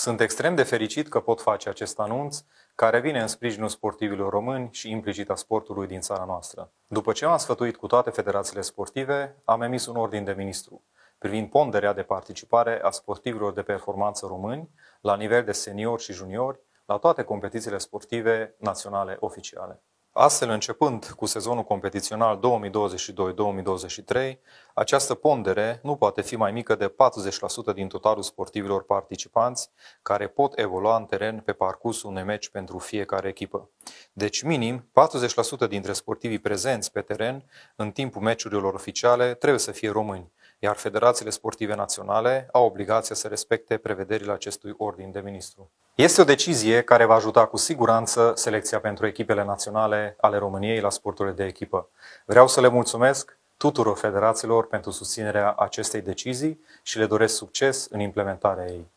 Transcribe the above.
Sunt extrem de fericit că pot face acest anunț care vine în sprijinul sportivilor români și implicit a sportului din țara noastră. După ce am sfătuit cu toate federațiile sportive, am emis un ordin de ministru privind ponderea de participare a sportivilor de performanță români la nivel de seniori și juniori la toate competițiile sportive naționale oficiale. Astfel, începând cu sezonul competițional 2022-2023, această pondere nu poate fi mai mică de 40% din totalul sportivilor participanți care pot evolua în teren pe parcursul unui meci pentru fiecare echipă. Deci, minim, 40% dintre sportivii prezenți pe teren în timpul meciurilor oficiale trebuie să fie români, iar federațiile sportive naționale au obligația să respecte prevederile acestui ordin de ministru. Este o decizie care va ajuta cu siguranță selecția pentru echipele naționale ale României la sporturile de echipă. Vreau să le mulțumesc tuturor federațiilor pentru susținerea acestei decizii și le doresc succes în implementarea ei.